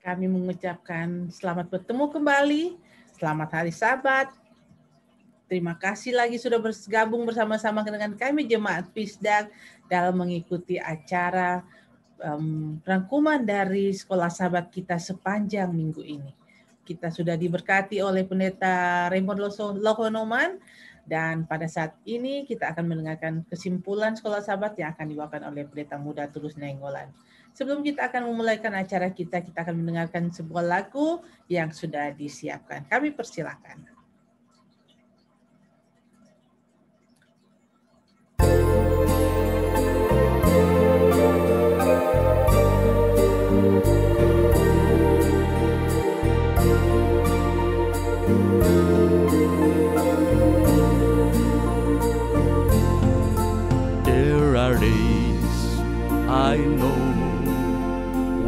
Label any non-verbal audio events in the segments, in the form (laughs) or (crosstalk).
Kami mengucapkan selamat bertemu kembali, selamat hari Sabat. Terima kasih lagi sudah bergabung bersama-sama dengan kami jemaat Pisdak dalam mengikuti acara um, rangkuman dari sekolah sahabat kita sepanjang minggu ini. Kita sudah diberkati oleh Pendeta Raymond Lohonoman dan pada saat ini kita akan mendengarkan kesimpulan sekolah sahabat yang akan dibawakan oleh Pendeta Muda Tulus Nenggolan. Sebelum kita akan memulaikan acara kita, kita akan mendengarkan sebuah lagu yang sudah disiapkan. Kami persilakan.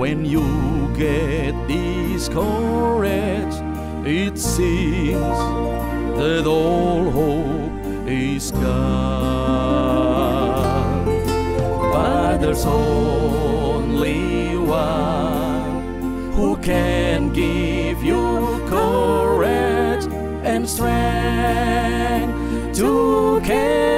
When you get discouraged, it seems that all hope is gone. But there's only one who can give you courage and strength to carry.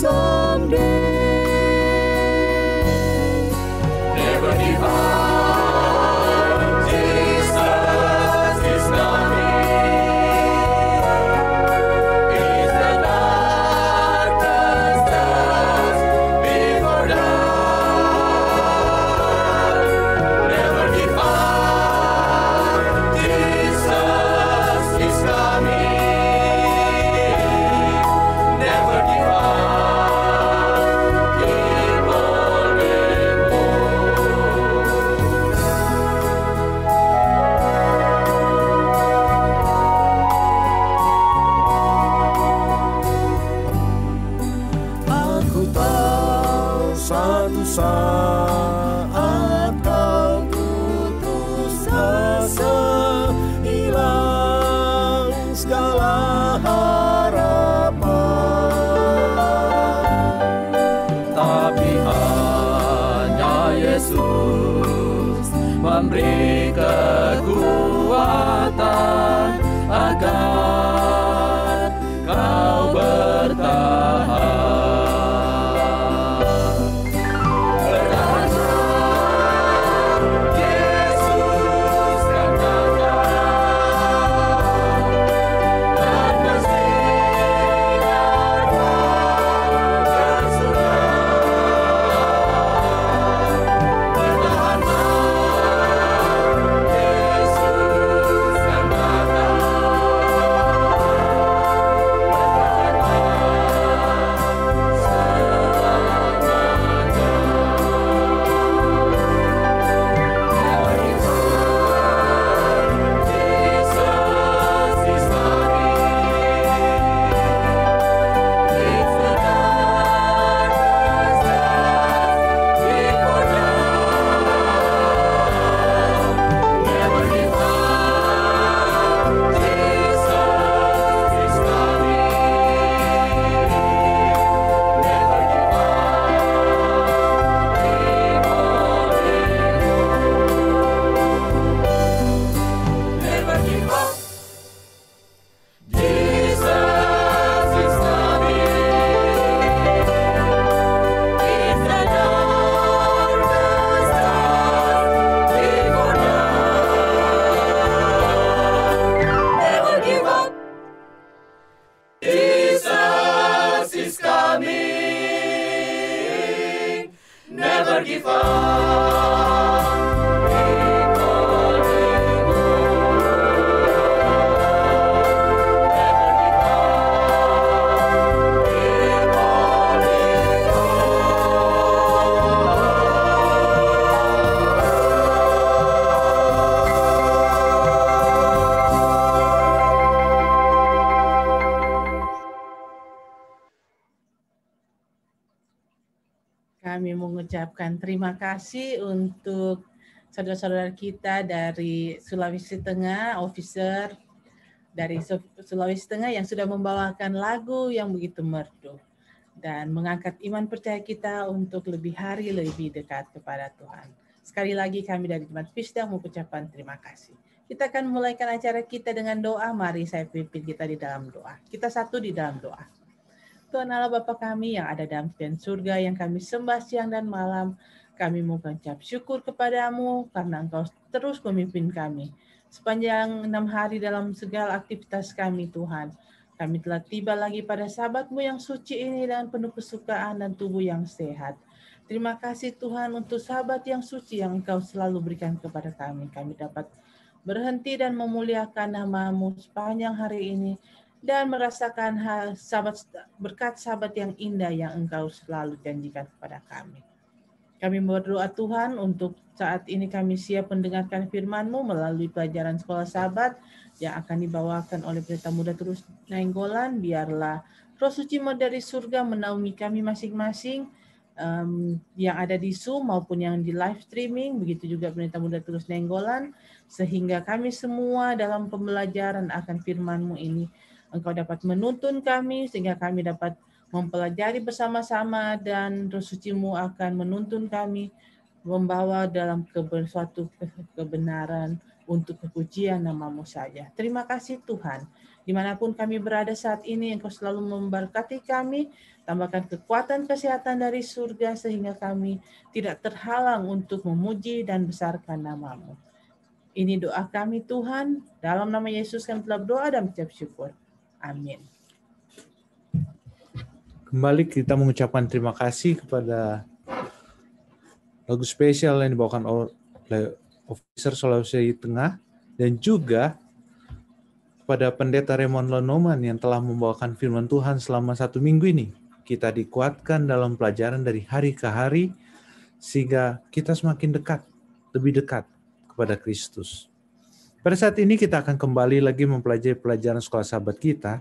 soul. ucapkan terima kasih untuk saudara-saudara kita dari Sulawesi Tengah, officer dari Sulawesi Tengah yang sudah membawakan lagu yang begitu merdu dan mengangkat iman percaya kita untuk lebih hari lebih dekat kepada Tuhan. Sekali lagi kami dari Jemaat Fisda mengucapkan terima kasih. Kita akan mulaikan acara kita dengan doa. Mari saya pimpin kita di dalam doa. Kita satu di dalam doa. Tuhan Allah Bapa kami yang ada dalam dan surga yang kami sembah siang dan malam, kami mengucap syukur kepadamu karena engkau terus memimpin kami. Sepanjang enam hari dalam segala aktivitas kami Tuhan, kami telah tiba lagi pada sahabatmu yang suci ini dan penuh kesukaan dan tubuh yang sehat. Terima kasih Tuhan untuk sahabat yang suci yang engkau selalu berikan kepada kami. Kami dapat berhenti dan memuliakan namamu sepanjang hari ini dan merasakan hal sahabat berkat sahabat yang indah yang Engkau selalu janjikan kepada kami. Kami berdoa Tuhan untuk saat ini kami siap mendengarkan firman-Mu melalui pelajaran sekolah sahabat yang akan dibawakan oleh Pendeta Muda Terus Nainggolan. Biarlah Roh Suci dari surga menaungi kami masing-masing um, yang ada di Zoom maupun yang di live streaming, begitu juga Pendeta Muda Terus nainggolan. sehingga kami semua dalam pembelajaran akan firman-Mu ini Engkau dapat menuntun kami sehingga kami dapat mempelajari bersama-sama dan roh sucimu akan menuntun kami membawa dalam suatu kebenaran untuk kepujian namamu saja. Terima kasih Tuhan. Dimanapun kami berada saat ini, Engkau selalu memberkati kami, tambahkan kekuatan kesehatan dari surga sehingga kami tidak terhalang untuk memuji dan besarkan namamu. Ini doa kami Tuhan, dalam nama Yesus kami telah berdoa dan mengucap syukur. Amin. Kembali kita mengucapkan terima kasih kepada lagu spesial yang dibawakan oleh Officer Sulawesi Tengah dan juga kepada Pendeta Raymond Lonoman yang telah membawakan firman Tuhan selama satu minggu ini. Kita dikuatkan dalam pelajaran dari hari ke hari sehingga kita semakin dekat, lebih dekat kepada Kristus. Pada saat ini kita akan kembali lagi mempelajari pelajaran sekolah sahabat kita.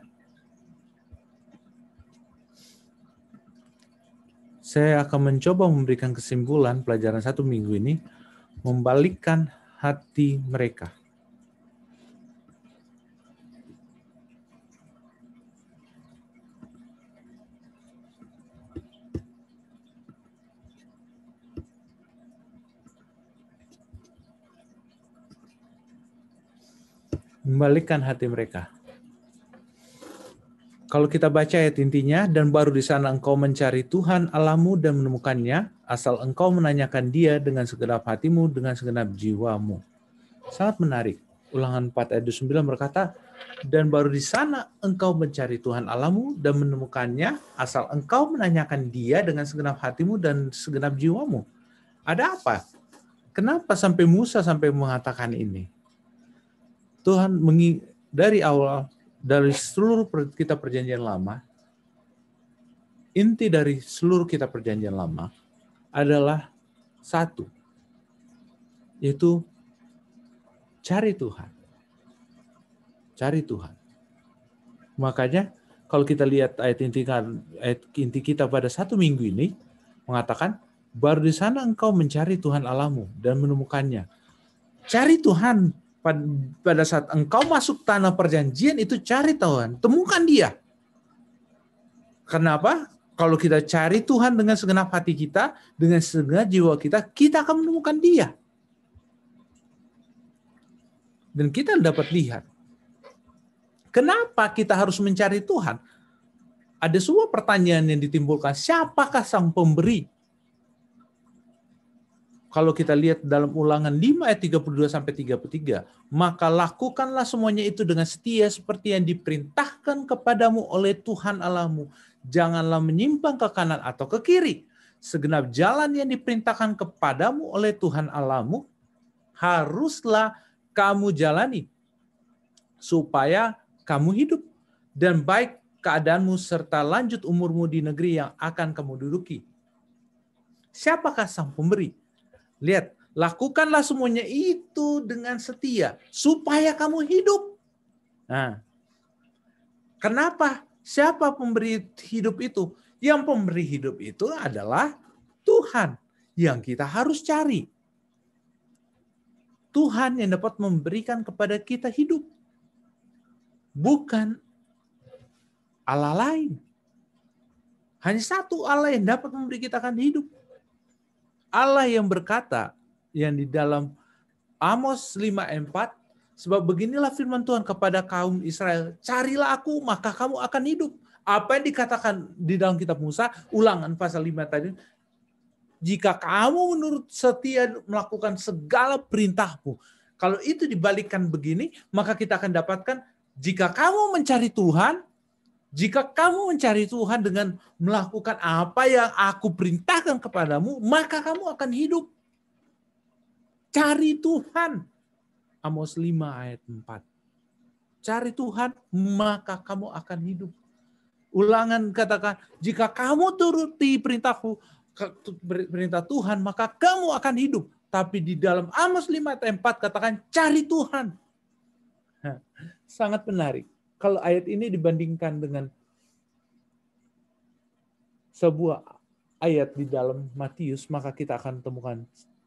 Saya akan mencoba memberikan kesimpulan pelajaran satu minggu ini, membalikkan hati mereka. balikkan hati mereka. Kalau kita baca ayat intinya, dan baru di sana engkau mencari Tuhan Allahmu dan menemukannya, asal engkau menanyakan dia dengan segenap hatimu, dengan segenap jiwamu. Sangat menarik. Ulangan 4 ayat 9 berkata, dan baru di sana engkau mencari Tuhan Allahmu dan menemukannya, asal engkau menanyakan dia dengan segenap hatimu dan segenap jiwamu. Ada apa? Kenapa sampai Musa sampai mengatakan ini? Tuhan mengi dari awal dari seluruh kita perjanjian lama inti dari seluruh kita perjanjian lama adalah satu yaitu cari Tuhan. Cari Tuhan. Makanya kalau kita lihat ayat inti, kan, ayat inti kita pada satu minggu ini mengatakan baru di sana engkau mencari Tuhan Alamu dan menemukannya. Cari Tuhan pada saat engkau masuk tanah perjanjian itu cari Tuhan, temukan dia. Kenapa? Kalau kita cari Tuhan dengan segenap hati kita, dengan segenap jiwa kita, kita akan menemukan dia. Dan kita dapat lihat. Kenapa kita harus mencari Tuhan? Ada sebuah pertanyaan yang ditimbulkan, siapakah sang pemberi kalau kita lihat dalam ulangan 5 ayat 32 sampai 33, maka lakukanlah semuanya itu dengan setia seperti yang diperintahkan kepadamu oleh Tuhan Allahmu. Janganlah menyimpang ke kanan atau ke kiri. Segenap jalan yang diperintahkan kepadamu oleh Tuhan Allahmu haruslah kamu jalani supaya kamu hidup dan baik keadaanmu serta lanjut umurmu di negeri yang akan kamu duduki. Siapakah sang pemberi? Lihat, lakukanlah semuanya itu dengan setia supaya kamu hidup. Nah, kenapa? Siapa pemberi hidup itu? Yang pemberi hidup itu adalah Tuhan yang kita harus cari. Tuhan yang dapat memberikan kepada kita hidup. Bukan Allah lain. Hanya satu Allah yang dapat memberi kita akan hidup Allah yang berkata yang di dalam Amos 5 ayat sebab beginilah firman Tuhan kepada kaum Israel carilah aku maka kamu akan hidup apa yang dikatakan di dalam kitab Musa ulangan pasal 5 tadi jika kamu menurut setia melakukan segala perintahmu kalau itu dibalikkan begini maka kita akan dapatkan jika kamu mencari Tuhan jika kamu mencari Tuhan dengan melakukan apa yang aku perintahkan kepadamu, maka kamu akan hidup. Cari Tuhan. Amos 5 ayat 4. Cari Tuhan, maka kamu akan hidup. Ulangan katakan, jika kamu turuti perintahku, perintah Tuhan, maka kamu akan hidup. Tapi di dalam Amos 5 ayat 4 katakan, cari Tuhan. (laughs) Sangat menarik kalau ayat ini dibandingkan dengan sebuah ayat di dalam Matius, maka kita akan temukan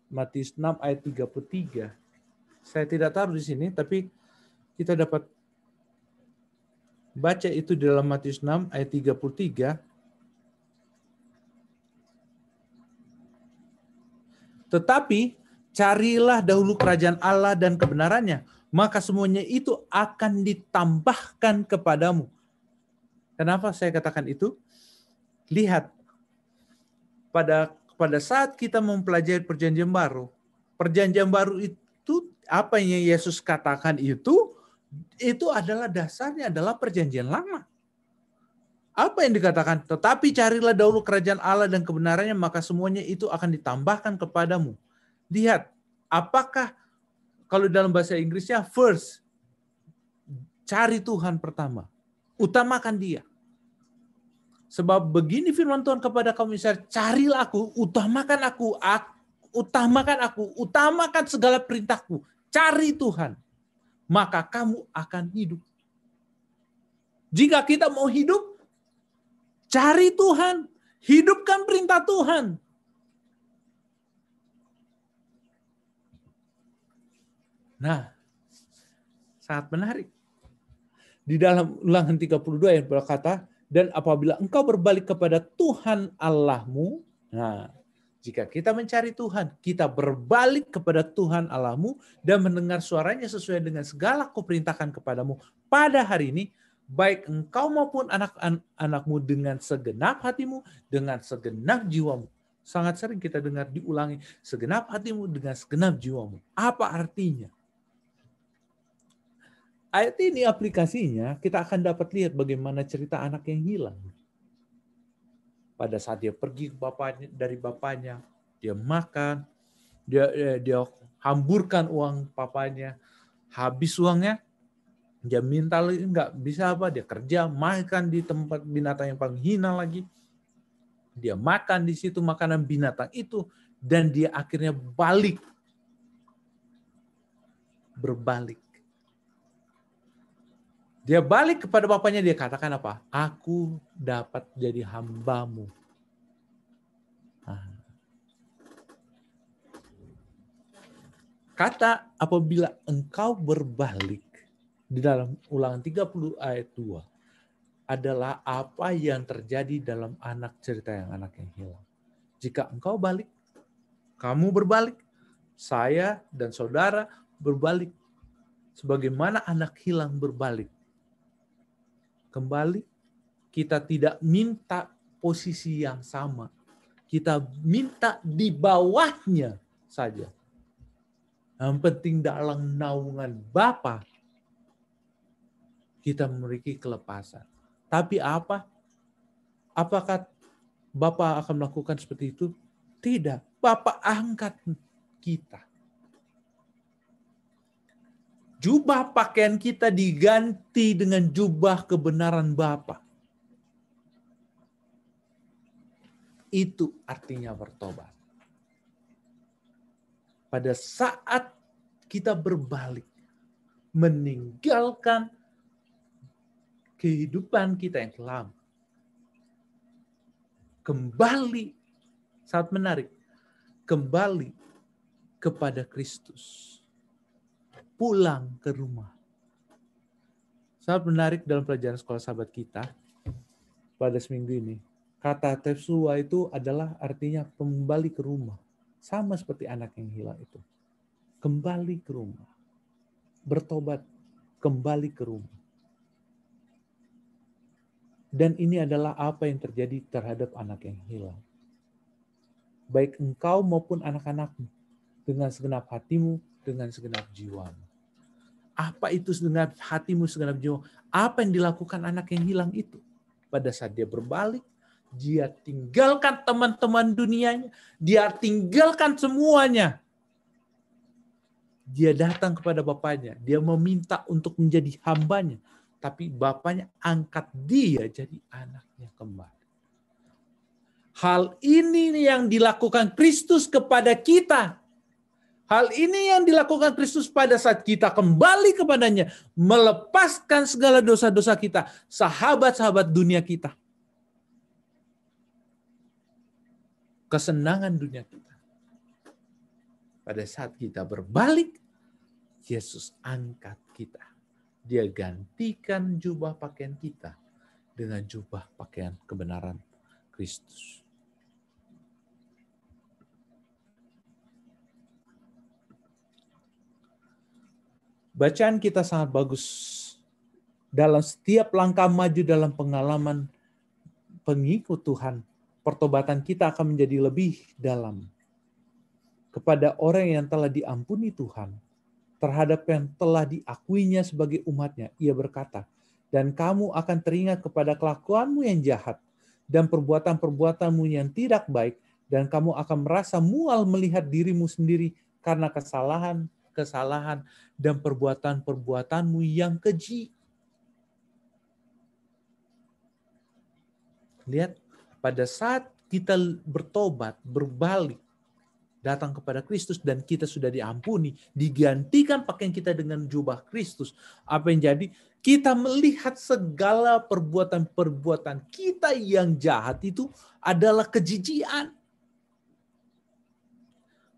Matius 6 ayat 33. Saya tidak taruh di sini, tapi kita dapat baca itu di dalam Matius 6 ayat 33. Tetapi Carilah dahulu kerajaan Allah dan kebenarannya, maka semuanya itu akan ditambahkan kepadamu. Kenapa saya katakan itu? Lihat, pada pada saat kita mempelajari perjanjian baru, perjanjian baru itu apa yang Yesus katakan itu itu adalah dasarnya adalah perjanjian lama. Apa yang dikatakan? Tetapi carilah dahulu kerajaan Allah dan kebenarannya, maka semuanya itu akan ditambahkan kepadamu lihat apakah kalau dalam bahasa Inggrisnya first cari Tuhan pertama, utamakan Dia. Sebab begini firman Tuhan kepada kamu Israel, carilah aku, utamakan aku, aku, utamakan aku, utamakan segala perintahku, cari Tuhan, maka kamu akan hidup. Jika kita mau hidup, cari Tuhan, hidupkan perintah Tuhan, Nah, sangat menarik. Di dalam ulangan 32 yang berkata, dan apabila engkau berbalik kepada Tuhan Allahmu, nah, jika kita mencari Tuhan, kita berbalik kepada Tuhan Allahmu dan mendengar suaranya sesuai dengan segala kuperintahkan kepadamu pada hari ini, baik engkau maupun anak-anakmu dengan segenap hatimu, dengan segenap jiwamu. Sangat sering kita dengar diulangi, segenap hatimu dengan segenap jiwamu. Apa artinya? ayat ini aplikasinya kita akan dapat lihat bagaimana cerita anak yang hilang. Pada saat dia pergi ke bapaknya, dari bapaknya, dia makan, dia, dia, eh, dia hamburkan uang papanya, habis uangnya, dia minta lagi nggak bisa apa, dia kerja, makan di tempat binatang yang paling hina lagi, dia makan di situ makanan binatang itu, dan dia akhirnya balik, berbalik dia balik kepada bapaknya, dia katakan apa? Aku dapat jadi hambamu. Ah. Kata apabila engkau berbalik di dalam ulangan 30 ayat 2 adalah apa yang terjadi dalam anak cerita yang anak yang hilang. Jika engkau balik, kamu berbalik, saya dan saudara berbalik sebagaimana anak hilang berbalik Kembali, kita tidak minta posisi yang sama. Kita minta di bawahnya saja. Yang penting dalam naungan Bapa kita memiliki kelepasan. Tapi apa? Apakah Bapak akan melakukan seperti itu? Tidak. Bapak angkat kita jubah pakaian kita diganti dengan jubah kebenaran Bapa. Itu artinya bertobat. Pada saat kita berbalik, meninggalkan kehidupan kita yang kelam Kembali, saat menarik, kembali kepada Kristus pulang ke rumah. Sangat menarik dalam pelajaran sekolah sahabat kita pada seminggu ini. Kata tepsua itu adalah artinya kembali ke rumah. Sama seperti anak yang hilang itu. Kembali ke rumah. Bertobat. Kembali ke rumah. Dan ini adalah apa yang terjadi terhadap anak yang hilang. Baik engkau maupun anak-anakmu. Dengan segenap hatimu, dengan segenap jiwamu. Apa itu segenap hatimu, segenap jiwa? Apa yang dilakukan anak yang hilang itu? Pada saat dia berbalik, dia tinggalkan teman-teman dunianya, dia tinggalkan semuanya. Dia datang kepada bapaknya, dia meminta untuk menjadi hambanya, tapi bapaknya angkat dia jadi anaknya kembali. Hal ini yang dilakukan Kristus kepada kita Hal ini yang dilakukan Kristus pada saat kita kembali kepadanya, melepaskan segala dosa-dosa kita, sahabat-sahabat dunia kita. Kesenangan dunia kita. Pada saat kita berbalik, Yesus angkat kita. Dia gantikan jubah pakaian kita dengan jubah pakaian kebenaran Kristus. bacaan kita sangat bagus dalam setiap langkah maju dalam pengalaman pengikut Tuhan, pertobatan kita akan menjadi lebih dalam. Kepada orang yang telah diampuni Tuhan, terhadap yang telah diakuinya sebagai umatnya, ia berkata, dan kamu akan teringat kepada kelakuanmu yang jahat dan perbuatan-perbuatanmu yang tidak baik, dan kamu akan merasa mual melihat dirimu sendiri karena kesalahan kesalahan dan perbuatan-perbuatanmu yang keji. Lihat, pada saat kita bertobat, berbalik, datang kepada Kristus dan kita sudah diampuni, digantikan pakaian kita dengan jubah Kristus. Apa yang jadi? Kita melihat segala perbuatan-perbuatan kita yang jahat itu adalah kejijian.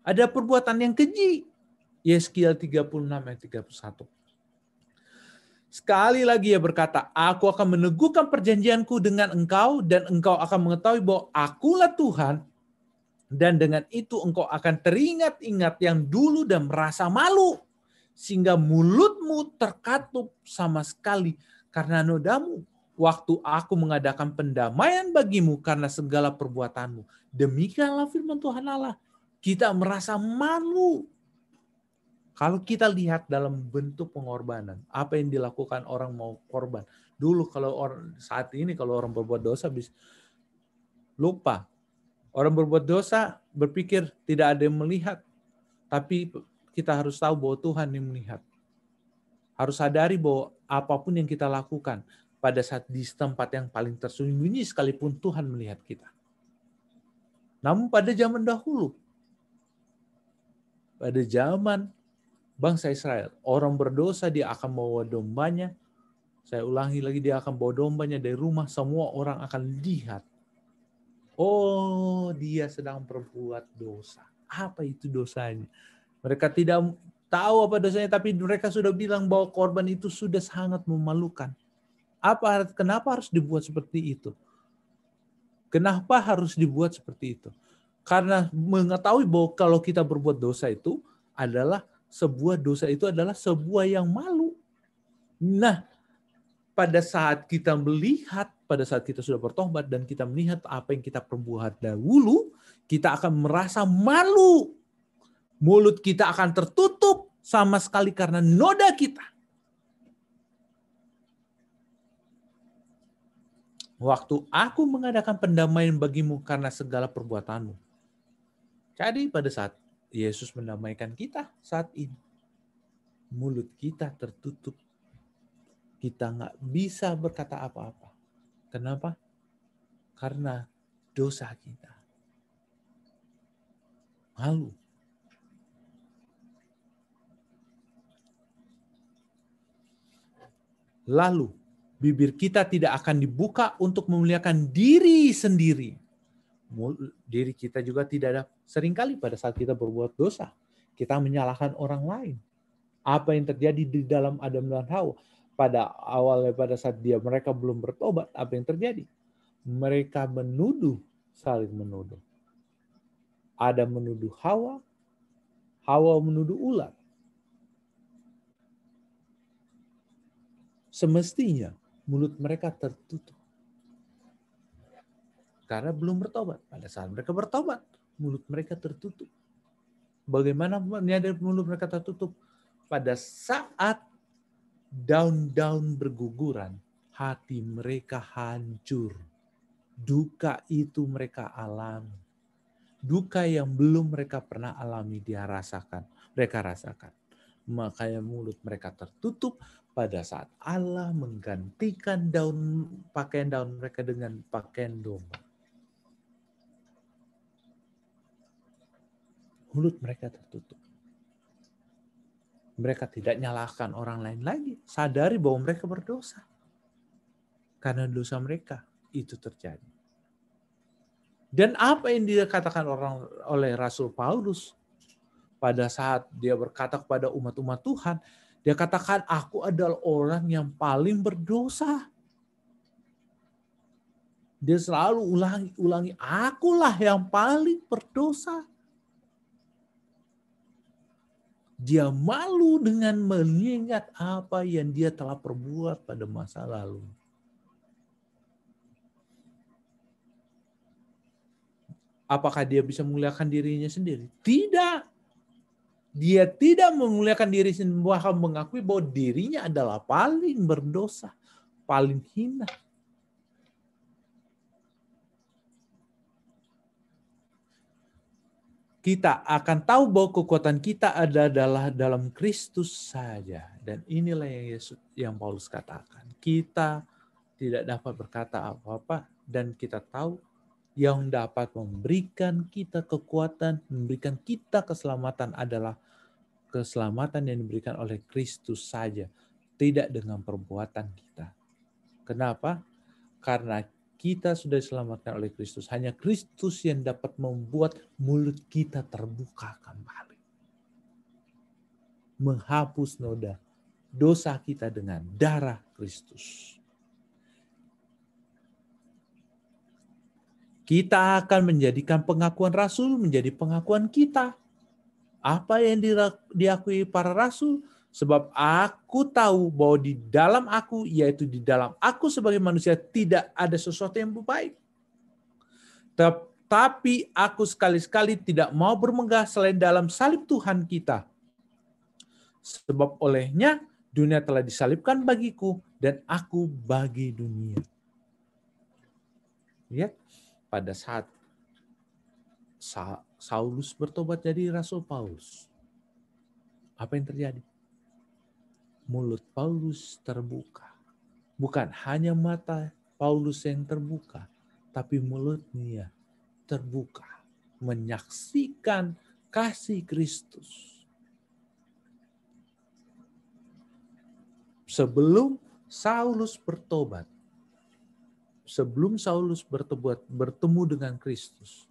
Ada perbuatan yang keji. Yeskiel 36 ayat 31. Sekali lagi ia berkata, aku akan meneguhkan perjanjianku dengan engkau dan engkau akan mengetahui bahwa akulah Tuhan dan dengan itu engkau akan teringat-ingat yang dulu dan merasa malu sehingga mulutmu terkatup sama sekali karena nodamu waktu aku mengadakan pendamaian bagimu karena segala perbuatanmu. Demikianlah firman Tuhan Allah. Kita merasa malu kalau kita lihat dalam bentuk pengorbanan, apa yang dilakukan orang mau korban. Dulu kalau orang saat ini kalau orang berbuat dosa bisa lupa. Orang berbuat dosa berpikir tidak ada yang melihat, tapi kita harus tahu bahwa Tuhan yang melihat. Harus sadari bahwa apapun yang kita lakukan pada saat di tempat yang paling tersembunyi sekalipun Tuhan melihat kita. Namun pada zaman dahulu, pada zaman bangsa Israel. Orang berdosa dia akan bawa dombanya. Saya ulangi lagi, dia akan bawa dombanya dari rumah. Semua orang akan lihat. Oh, dia sedang berbuat dosa. Apa itu dosanya? Mereka tidak tahu apa dosanya, tapi mereka sudah bilang bahwa korban itu sudah sangat memalukan. Apa kenapa harus dibuat seperti itu? Kenapa harus dibuat seperti itu? Karena mengetahui bahwa kalau kita berbuat dosa itu adalah sebuah dosa itu adalah sebuah yang malu. Nah, pada saat kita melihat, pada saat kita sudah bertobat dan kita melihat apa yang kita perbuat dahulu, kita akan merasa malu. Mulut kita akan tertutup sama sekali karena noda kita. Waktu aku mengadakan pendamaian bagimu karena segala perbuatanmu. Jadi pada saat Yesus mendamaikan kita saat ini. Mulut kita tertutup. Kita nggak bisa berkata apa-apa. Kenapa? Karena dosa kita. Malu. Lalu, bibir kita tidak akan dibuka untuk memuliakan diri sendiri diri kita juga tidak ada seringkali pada saat kita berbuat dosa kita menyalahkan orang lain apa yang terjadi di dalam Adam dan Hawa pada awalnya pada saat dia mereka belum bertobat apa yang terjadi mereka menuduh saling menuduh Adam menuduh Hawa Hawa menuduh ular semestinya mulut mereka tertutup karena belum bertobat. Pada saat mereka bertobat, mulut mereka tertutup. Bagaimana menyadari mulut mereka tertutup? Pada saat daun-daun berguguran, hati mereka hancur. Duka itu mereka alami. Duka yang belum mereka pernah alami dia rasakan. Mereka rasakan. Makanya mulut mereka tertutup, pada saat Allah menggantikan daun pakaian daun mereka dengan pakaian domba. mulut mereka tertutup. Mereka tidak nyalahkan orang lain lagi. Sadari bahwa mereka berdosa. Karena dosa mereka itu terjadi. Dan apa yang dikatakan orang oleh Rasul Paulus pada saat dia berkata kepada umat-umat Tuhan, dia katakan aku adalah orang yang paling berdosa. Dia selalu ulangi, ulangi, akulah yang paling berdosa. dia malu dengan mengingat apa yang dia telah perbuat pada masa lalu. Apakah dia bisa memuliakan dirinya sendiri? Tidak. Dia tidak memuliakan diri sendiri, bahkan mengakui bahwa dirinya adalah paling berdosa, paling hina. kita akan tahu bahwa kekuatan kita ada adalah dalam Kristus saja. Dan inilah yang Yesus yang Paulus katakan. Kita tidak dapat berkata apa-apa dan kita tahu yang dapat memberikan kita kekuatan, memberikan kita keselamatan adalah keselamatan yang diberikan oleh Kristus saja, tidak dengan perbuatan kita. Kenapa? Karena kita sudah diselamatkan oleh Kristus. Hanya Kristus yang dapat membuat mulut kita terbuka kembali. Menghapus noda dosa kita dengan darah Kristus. Kita akan menjadikan pengakuan rasul menjadi pengakuan kita. Apa yang diakui para rasul Sebab aku tahu bahwa di dalam aku, yaitu di dalam aku sebagai manusia, tidak ada sesuatu yang baik. Tetapi aku sekali-sekali tidak mau bermegah selain dalam salib Tuhan kita. Sebab olehnya dunia telah disalibkan bagiku dan aku bagi dunia. Lihat, pada saat Saulus bertobat jadi Rasul Paulus, apa yang terjadi? mulut Paulus terbuka. Bukan hanya mata Paulus yang terbuka, tapi mulutnya terbuka, menyaksikan kasih Kristus. Sebelum Saulus bertobat, sebelum Saulus bertobat bertemu dengan Kristus,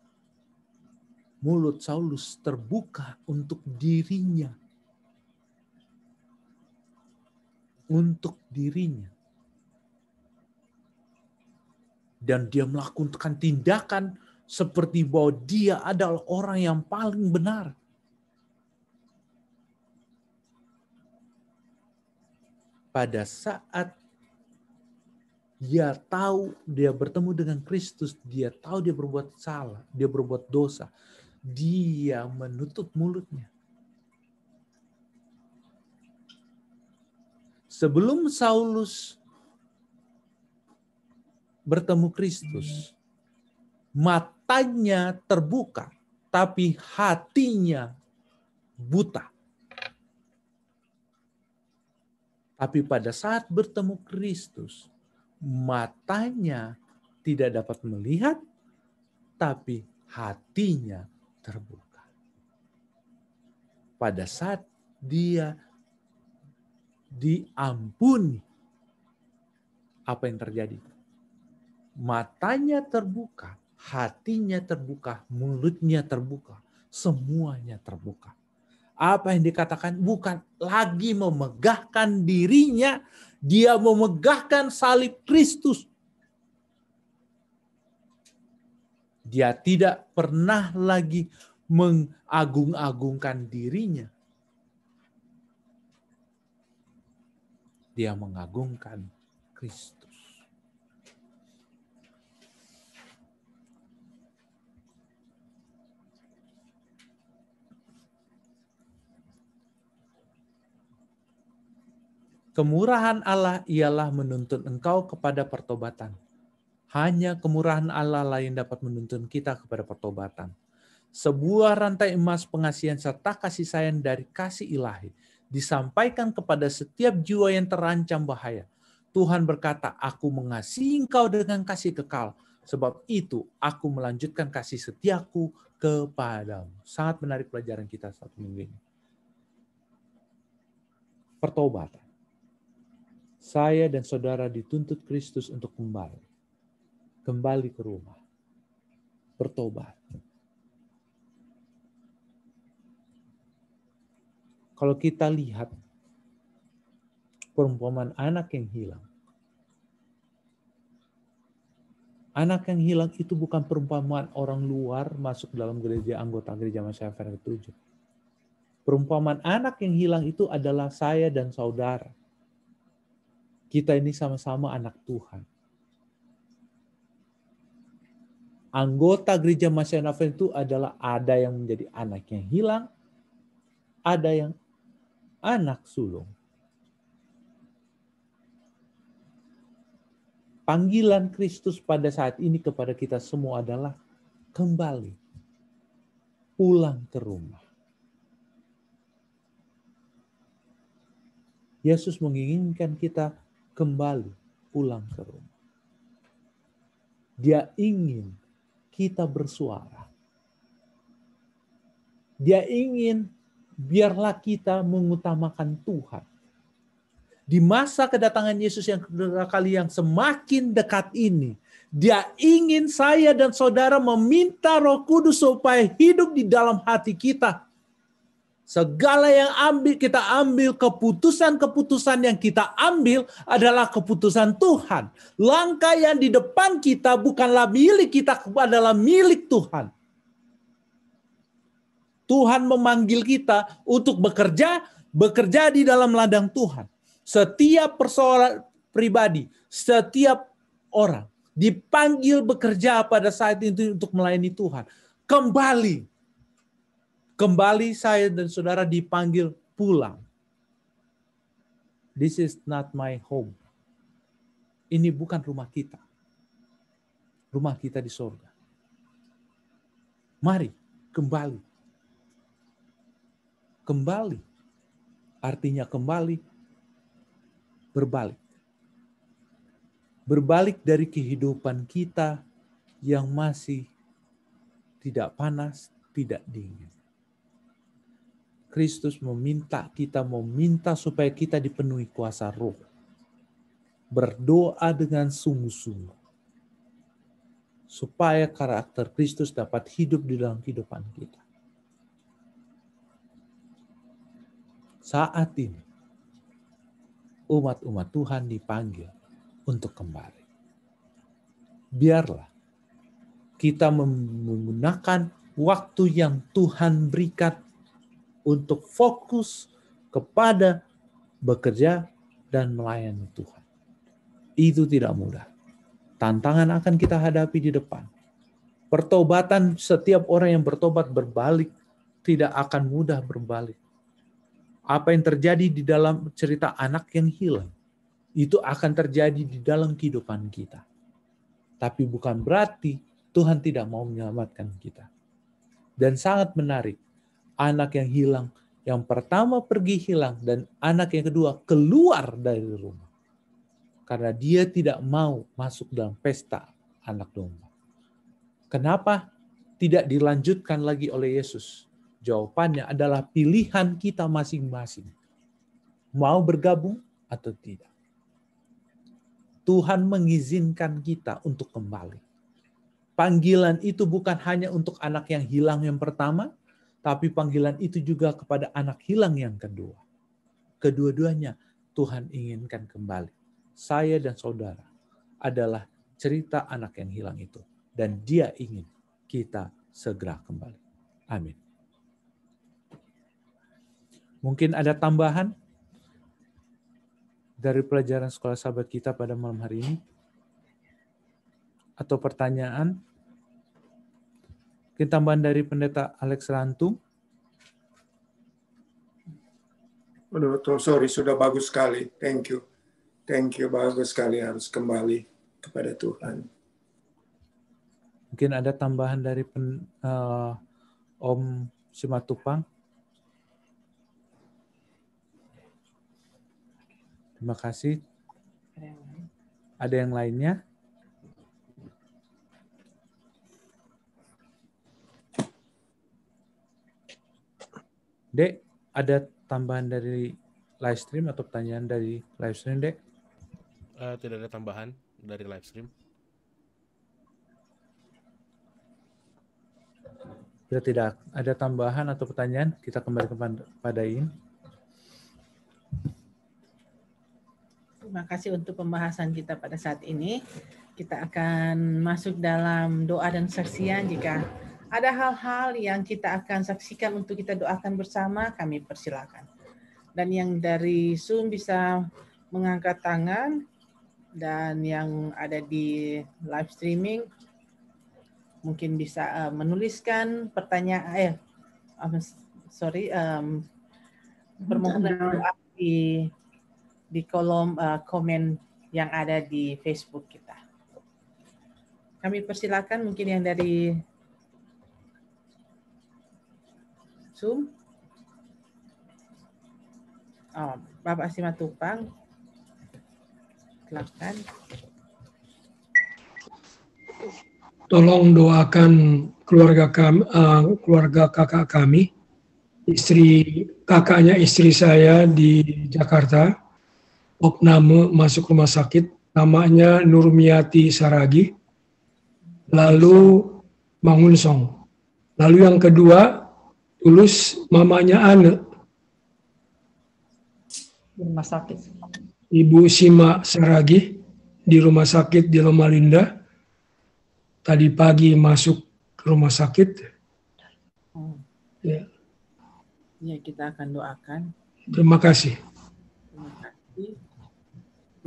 mulut Saulus terbuka untuk dirinya untuk dirinya. Dan dia melakukan tindakan seperti bahwa dia adalah orang yang paling benar. Pada saat dia tahu dia bertemu dengan Kristus, dia tahu dia berbuat salah, dia berbuat dosa, dia menutup mulutnya. sebelum Saulus bertemu Kristus, matanya terbuka, tapi hatinya buta. Tapi pada saat bertemu Kristus, matanya tidak dapat melihat, tapi hatinya terbuka. Pada saat dia diampuni. Apa yang terjadi? Matanya terbuka, hatinya terbuka, mulutnya terbuka, semuanya terbuka. Apa yang dikatakan bukan lagi memegahkan dirinya, dia memegahkan salib Kristus. Dia tidak pernah lagi mengagung-agungkan dirinya, dia mengagungkan Kristus. Kemurahan Allah ialah menuntun engkau kepada pertobatan. Hanya kemurahan Allah lain dapat menuntun kita kepada pertobatan. Sebuah rantai emas pengasihan serta kasih sayang dari kasih ilahi disampaikan kepada setiap jiwa yang terancam bahaya. Tuhan berkata, aku mengasihi engkau dengan kasih kekal. Sebab itu aku melanjutkan kasih setiaku kepadamu. Sangat menarik pelajaran kita satu minggu ini. Pertobatan. Saya dan saudara dituntut Kristus untuk kembali. Kembali ke rumah. Bertobat. Kalau kita lihat perempuan anak yang hilang. Anak yang hilang itu bukan perumpamaan orang luar masuk dalam gereja anggota gereja masyarakat ketujuh. Perumpamaan anak yang hilang itu adalah saya dan saudara. Kita ini sama-sama anak Tuhan. Anggota gereja masyarakat itu adalah ada yang menjadi anak yang hilang, ada yang anak sulung. Panggilan Kristus pada saat ini kepada kita semua adalah kembali, pulang ke rumah. Yesus menginginkan kita kembali pulang ke rumah. Dia ingin kita bersuara. Dia ingin biarlah kita mengutamakan Tuhan. Di masa kedatangan Yesus yang kedua kali yang semakin dekat ini, dia ingin saya dan saudara meminta Roh Kudus supaya hidup di dalam hati kita. Segala yang ambil kita ambil keputusan-keputusan yang kita ambil adalah keputusan Tuhan. Langkah yang di depan kita bukanlah milik kita, adalah milik Tuhan. Tuhan memanggil kita untuk bekerja, bekerja di dalam ladang Tuhan. Setiap persoalan pribadi, setiap orang dipanggil bekerja pada saat itu untuk melayani Tuhan. Kembali, kembali saya dan saudara dipanggil pulang. This is not my home. Ini bukan rumah kita. Rumah kita di sorga. Mari kembali kembali. Artinya kembali, berbalik. Berbalik dari kehidupan kita yang masih tidak panas, tidak dingin. Kristus meminta kita meminta supaya kita dipenuhi kuasa roh. Berdoa dengan sungguh-sungguh. Supaya karakter Kristus dapat hidup di dalam kehidupan kita. saat ini umat-umat Tuhan dipanggil untuk kembali. Biarlah kita menggunakan waktu yang Tuhan berikan untuk fokus kepada bekerja dan melayani Tuhan. Itu tidak mudah. Tantangan akan kita hadapi di depan. Pertobatan setiap orang yang bertobat berbalik tidak akan mudah berbalik apa yang terjadi di dalam cerita anak yang hilang itu akan terjadi di dalam kehidupan kita. Tapi bukan berarti Tuhan tidak mau menyelamatkan kita. Dan sangat menarik, anak yang hilang, yang pertama pergi hilang, dan anak yang kedua keluar dari rumah. Karena dia tidak mau masuk dalam pesta anak domba. Kenapa tidak dilanjutkan lagi oleh Yesus? Jawabannya adalah pilihan kita masing-masing. Mau bergabung atau tidak. Tuhan mengizinkan kita untuk kembali. Panggilan itu bukan hanya untuk anak yang hilang yang pertama, tapi panggilan itu juga kepada anak hilang yang kedua. Kedua-duanya Tuhan inginkan kembali. Saya dan saudara adalah cerita anak yang hilang itu. Dan dia ingin kita segera kembali. Amin. Mungkin ada tambahan dari pelajaran sekolah sahabat kita pada malam hari ini? Atau pertanyaan? Mungkin tambahan dari pendeta Alex Rantung? Menurut oh, sorry, sudah bagus sekali. Thank you. Thank you, bagus sekali harus kembali kepada Tuhan. Mungkin ada tambahan dari pen, uh, Om Simatupang? Terima kasih. Kan? Ada yang lainnya? Dek, ada tambahan dari live stream atau pertanyaan dari live stream, Dek? Uh, tidak ada tambahan dari live stream. Bila tidak ada tambahan atau pertanyaan, kita kembali kepada ini. terima kasih untuk pembahasan kita pada saat ini. Kita akan masuk dalam doa dan saksian jika ada hal-hal yang kita akan saksikan untuk kita doakan bersama, kami persilakan. Dan yang dari Zoom bisa mengangkat tangan dan yang ada di live streaming mungkin bisa eh, menuliskan pertanyaan eh sorry um, permohonan doa di di kolom uh, komen yang ada di Facebook kita. Kami persilakan mungkin yang dari Zoom. Oh, Bapak Simatupang. Silakan. Tolong doakan keluarga kami, uh, eh, keluarga kakak kami, istri kakaknya istri saya di Jakarta opname masuk rumah sakit, namanya Nurmiati Saragi, lalu Mangunsong. Lalu yang kedua, Tulus mamanya Ane. Di rumah sakit. Ibu Sima Saragi di rumah sakit di Lomalinda. Tadi pagi masuk ke rumah sakit. Hmm. Ya. ya, kita akan doakan. Terima kasih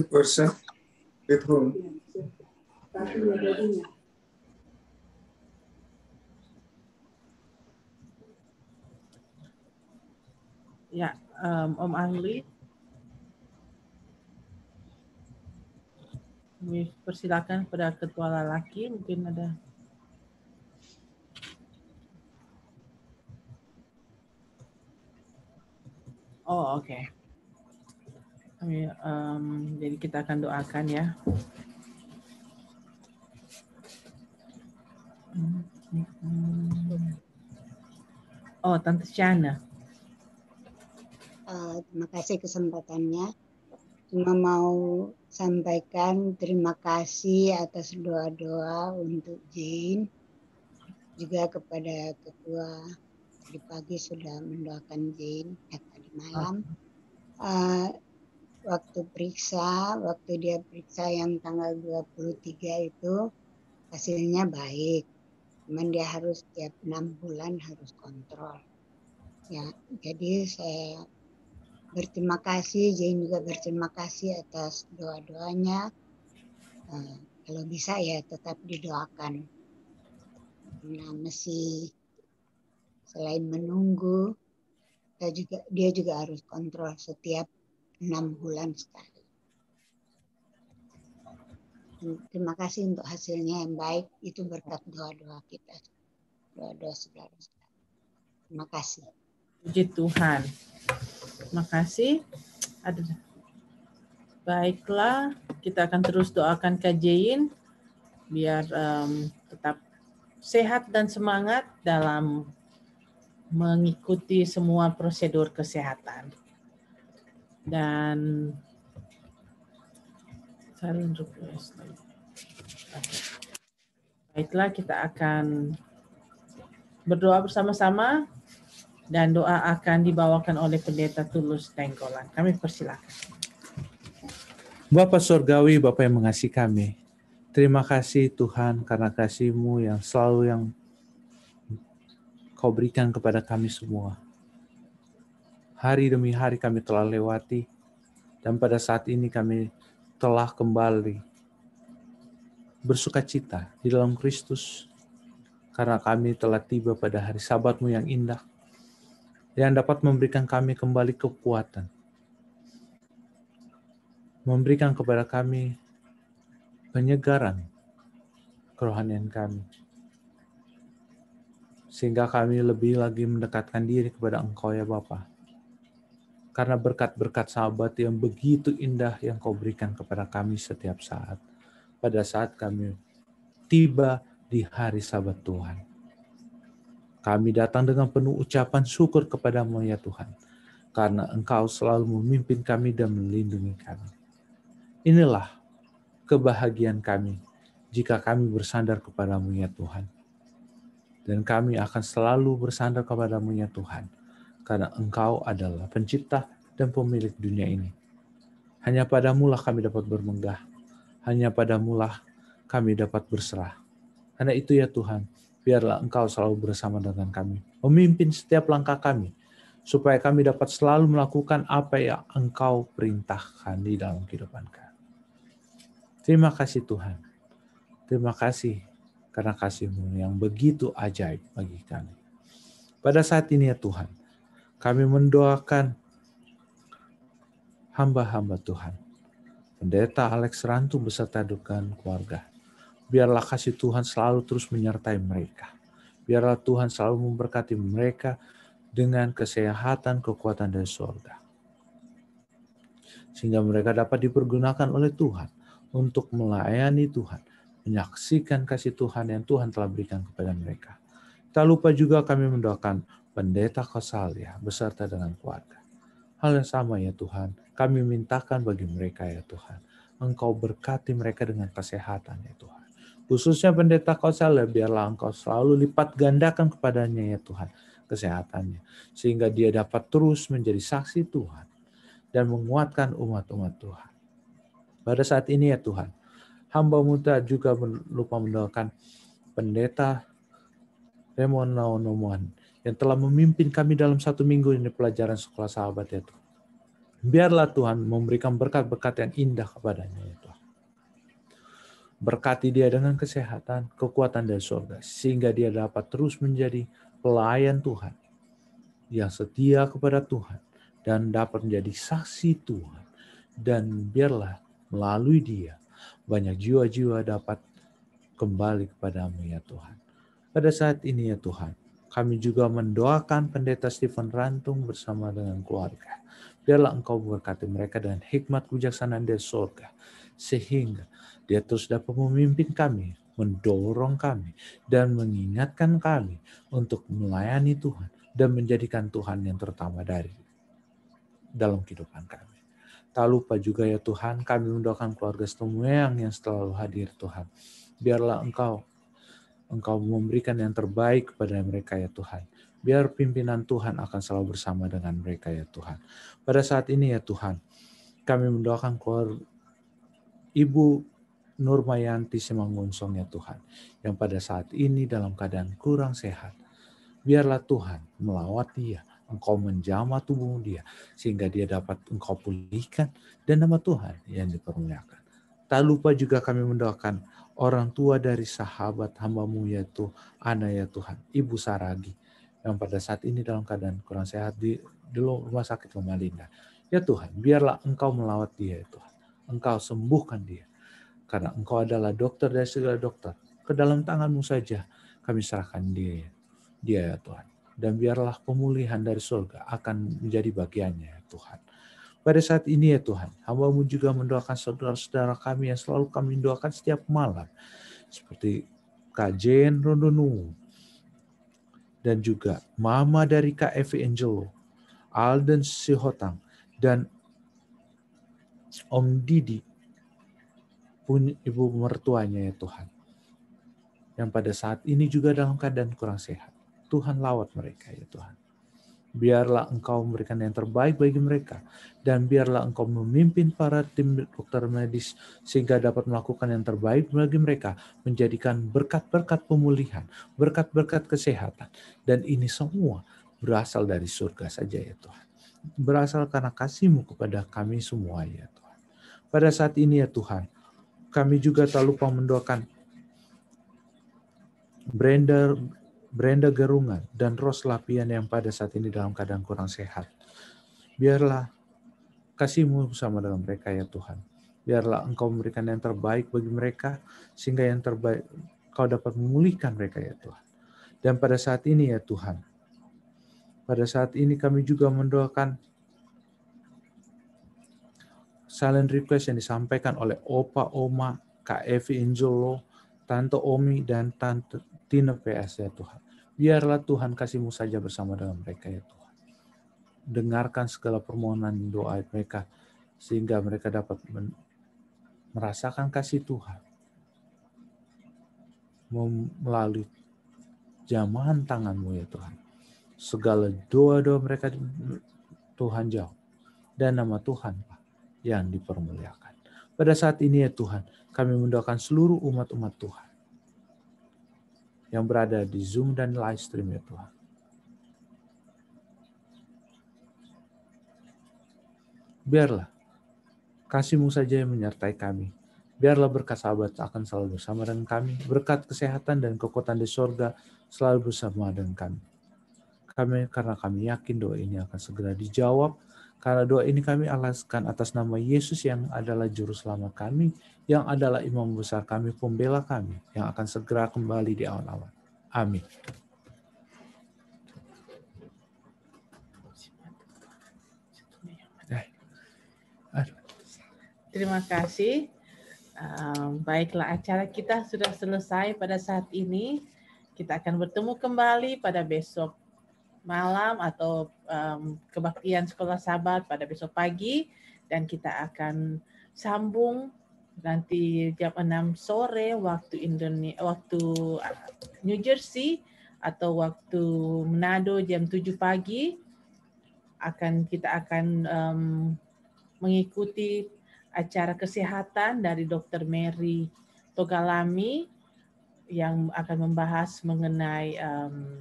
person with whom Ya, um, Om Ahli. Kami persilakan kepada ketua lelaki, mungkin ada Oh, oke. Okay. Um, jadi kita akan doakan ya. Oh, Tante Shana. Uh, terima kasih kesempatannya. Cuma mau sampaikan terima kasih atas doa-doa untuk Jane. Juga kepada ketua di pagi sudah mendoakan Jane, ya, tadi malam. Uh, waktu periksa, waktu dia periksa yang tanggal 23 itu hasilnya baik. Cuman dia harus tiap enam bulan harus kontrol. Ya, jadi saya berterima kasih, Jane juga berterima kasih atas doa-doanya. Uh, kalau bisa ya tetap didoakan. Nah, masih selain menunggu, kita juga dia juga harus kontrol setiap enam bulan sekali. terima kasih untuk hasilnya yang baik. Itu berkat doa-doa kita. Doa-doa saudara Terima kasih. Puji Tuhan. Terima kasih. Aduh. Baiklah, kita akan terus doakan KJin biar um, tetap sehat dan semangat dalam mengikuti semua prosedur kesehatan dan saling request. Ya, Baiklah, kita akan berdoa bersama-sama dan doa akan dibawakan oleh Pendeta Tulus Tenggolan. Kami persilakan. Bapak Sorgawi, Bapak yang mengasihi kami, terima kasih Tuhan karena kasih-Mu yang selalu yang Kau berikan kepada kami semua. Hari demi hari kami telah lewati, dan pada saat ini kami telah kembali bersuka cita di dalam Kristus, karena kami telah tiba pada hari sabatmu yang indah, yang dapat memberikan kami kembali kekuatan, memberikan kepada kami penyegaran kerohanian kami, sehingga kami lebih lagi mendekatkan diri kepada Engkau ya Bapa karena berkat-berkat sahabat yang begitu indah yang kau berikan kepada kami setiap saat. Pada saat kami tiba di hari sabat Tuhan. Kami datang dengan penuh ucapan syukur kepadamu ya Tuhan. Karena engkau selalu memimpin kami dan melindungi kami. Inilah kebahagiaan kami jika kami bersandar kepadamu ya Tuhan. Dan kami akan selalu bersandar kepadamu ya Tuhan karena Engkau adalah pencipta dan pemilik dunia ini. Hanya padamulah kami dapat bermegah. Hanya padamulah kami dapat berserah. Karena itu ya Tuhan, biarlah Engkau selalu bersama dengan kami. Memimpin setiap langkah kami, supaya kami dapat selalu melakukan apa yang Engkau perintahkan di dalam kehidupan kami. Terima kasih Tuhan. Terima kasih karena kasih-Mu yang begitu ajaib bagi kami. Pada saat ini ya Tuhan, kami mendoakan hamba-hamba Tuhan. Pendeta Alex Rantu beserta dukan keluarga. Biarlah kasih Tuhan selalu terus menyertai mereka. Biarlah Tuhan selalu memberkati mereka dengan kesehatan, kekuatan dari surga. Sehingga mereka dapat dipergunakan oleh Tuhan untuk melayani Tuhan, menyaksikan kasih Tuhan yang Tuhan telah berikan kepada mereka. Tak lupa juga kami mendoakan Pendeta Kosalia ya, beserta dengan keluarga. Hal yang sama ya Tuhan, kami mintakan bagi mereka ya Tuhan. Engkau berkati mereka dengan kesehatan ya Tuhan. Khususnya pendeta Kosalia ya, biarlah Engkau selalu lipat gandakan kepadanya ya Tuhan kesehatannya. Sehingga dia dapat terus menjadi saksi Tuhan dan menguatkan umat-umat Tuhan. Pada saat ini ya Tuhan, hamba muda juga lupa mendoakan pendeta Remon yang telah memimpin kami dalam satu minggu ini pelajaran sekolah sahabat ya Tuhan. Biarlah Tuhan memberikan berkat-berkat yang indah kepadanya ya Tuhan. Berkati dia dengan kesehatan, kekuatan dan surga, sehingga dia dapat terus menjadi pelayan Tuhan yang setia kepada Tuhan dan dapat menjadi saksi Tuhan. Dan biarlah melalui dia banyak jiwa-jiwa dapat kembali kepadamu ya Tuhan. Pada saat ini ya Tuhan, kami juga mendoakan pendeta Stephen Rantung bersama dengan keluarga. Biarlah engkau memberkati mereka dengan hikmat kebijaksanaan dari surga. Sehingga dia terus dapat memimpin kami, mendorong kami, dan mengingatkan kami untuk melayani Tuhan dan menjadikan Tuhan yang terutama dari dalam kehidupan kami. Tak lupa juga ya Tuhan, kami mendoakan keluarga semuanya yang selalu hadir Tuhan. Biarlah Engkau Engkau memberikan yang terbaik kepada mereka ya Tuhan. Biar pimpinan Tuhan akan selalu bersama dengan mereka ya Tuhan. Pada saat ini ya Tuhan, kami mendoakan keluar Ibu Nurmayanti Simanggunsong ya Tuhan, yang pada saat ini dalam keadaan kurang sehat. Biarlah Tuhan melawat dia, engkau menjamah tubuh dia, sehingga dia dapat engkau pulihkan, dan nama Tuhan yang dipermuliakan. Tak lupa juga kami mendoakan orang tua dari sahabat hambamu yaitu Ana ya Tuhan, Ibu Saragi yang pada saat ini dalam keadaan kurang sehat di, di rumah sakit Loma Ya Tuhan, biarlah Engkau melawat dia ya Tuhan. Engkau sembuhkan dia. Karena Engkau adalah dokter dari segala dokter. Ke dalam tanganmu saja kami serahkan dia ya. Dia ya Tuhan. Dan biarlah pemulihan dari surga akan menjadi bagiannya ya Tuhan. Pada saat ini ya Tuhan, hambamu juga mendoakan saudara-saudara kami yang selalu kami doakan setiap malam. Seperti Kak Jen Rondonu, dan juga mama dari Kak Evi Angelo, Alden Sihotang, dan Om Didi, pun ibu mertuanya ya Tuhan. Yang pada saat ini juga dalam keadaan kurang sehat. Tuhan lawat mereka ya Tuhan biarlah engkau memberikan yang terbaik bagi mereka, dan biarlah engkau memimpin para tim dokter medis sehingga dapat melakukan yang terbaik bagi mereka, menjadikan berkat-berkat pemulihan, berkat-berkat kesehatan, dan ini semua berasal dari surga saja ya Tuhan. Berasal karena kasihMu kepada kami semua ya Tuhan. Pada saat ini ya Tuhan, kami juga tak lupa mendoakan Brenda, Brenda Gerungan, dan Ros Lapian yang pada saat ini dalam keadaan kurang sehat. Biarlah kasihmu sama dengan mereka ya Tuhan. Biarlah engkau memberikan yang terbaik bagi mereka, sehingga yang terbaik kau dapat memulihkan mereka ya Tuhan. Dan pada saat ini ya Tuhan, pada saat ini kami juga mendoakan silent request yang disampaikan oleh Opa, Oma, Kak Evi Injolo, Tante Omi, dan Tante Tina PS ya Tuhan. Biarlah Tuhan kasihmu saja bersama dengan mereka ya Tuhan. Dengarkan segala permohonan doa mereka sehingga mereka dapat merasakan kasih Tuhan melalui jamahan tanganmu ya Tuhan. Segala doa-doa mereka Tuhan jawab. Dan nama Tuhan yang dipermuliakan. Pada saat ini ya Tuhan, kami mendoakan seluruh umat-umat Tuhan yang berada di Zoom dan live stream ya Tuhan. Biarlah kasihmu saja yang menyertai kami. Biarlah berkat sahabat akan selalu bersama dengan kami. Berkat kesehatan dan kekuatan di sorga selalu bersama dengan kami. Kami karena kami yakin doa ini akan segera dijawab karena doa ini kami alaskan atas nama Yesus yang adalah juru selamat kami, yang adalah imam besar kami, pembela kami, yang akan segera kembali di awal-awal. Amin. Terima kasih. Ehm, baiklah, acara kita sudah selesai pada saat ini. Kita akan bertemu kembali pada besok malam atau um, kebaktian sekolah sabat pada besok pagi dan kita akan sambung nanti jam 6 sore waktu Indonesia waktu ah, New Jersey atau waktu Manado jam 7 pagi akan kita akan um, mengikuti acara kesehatan dari Dr. Mary Togalami yang akan membahas mengenai um,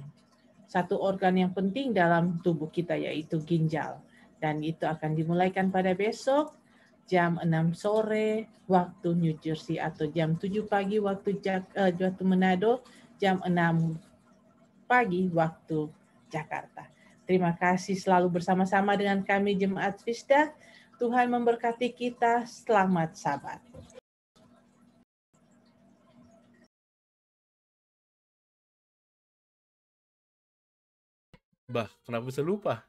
satu organ yang penting dalam tubuh kita yaitu ginjal. Dan itu akan dimulaikan pada besok jam 6 sore waktu New Jersey atau jam 7 pagi waktu Jak uh, Manado, jam 6 pagi waktu Jakarta. Terima kasih selalu bersama-sama dengan kami Jemaat Fisda. Tuhan memberkati kita. Selamat sabat. Bah, kenapa bisa lupa?